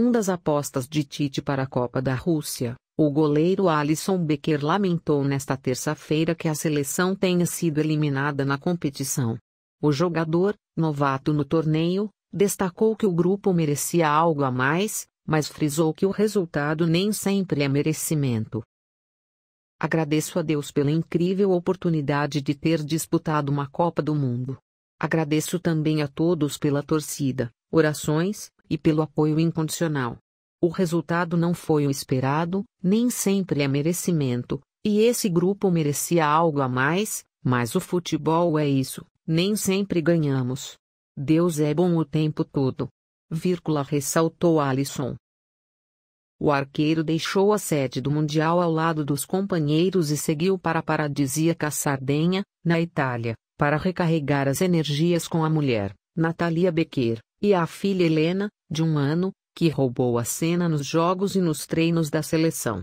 Um das apostas de Tite para a Copa da Rússia, o goleiro Alisson Becker lamentou nesta terça-feira que a seleção tenha sido eliminada na competição. O jogador, novato no torneio, destacou que o grupo merecia algo a mais, mas frisou que o resultado nem sempre é merecimento. Agradeço a Deus pela incrível oportunidade de ter disputado uma Copa do Mundo. Agradeço também a todos pela torcida, orações, e pelo apoio incondicional. O resultado não foi o esperado, nem sempre é merecimento, e esse grupo merecia algo a mais, mas o futebol é isso, nem sempre ganhamos. Deus é bom o tempo todo. Vírgula ressaltou Alisson. O arqueiro deixou a sede do Mundial ao lado dos companheiros e seguiu para a paradisíaca Sardenha, na Itália, para recarregar as energias com a mulher, Natalia Becker. E a filha Helena, de um ano, que roubou a cena nos jogos e nos treinos da seleção.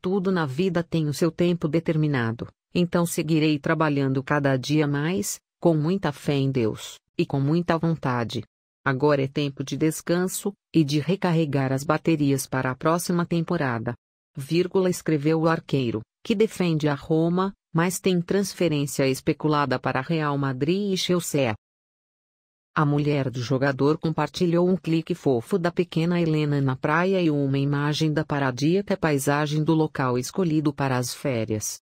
Tudo na vida tem o seu tempo determinado, então seguirei trabalhando cada dia mais, com muita fé em Deus, e com muita vontade. Agora é tempo de descanso, e de recarregar as baterias para a próxima temporada. Vírgula escreveu o arqueiro, que defende a Roma, mas tem transferência especulada para Real Madrid e Chelsea. A mulher do jogador compartilhou um clique fofo da pequena Helena na praia e uma imagem da paradíaca paisagem do local escolhido para as férias.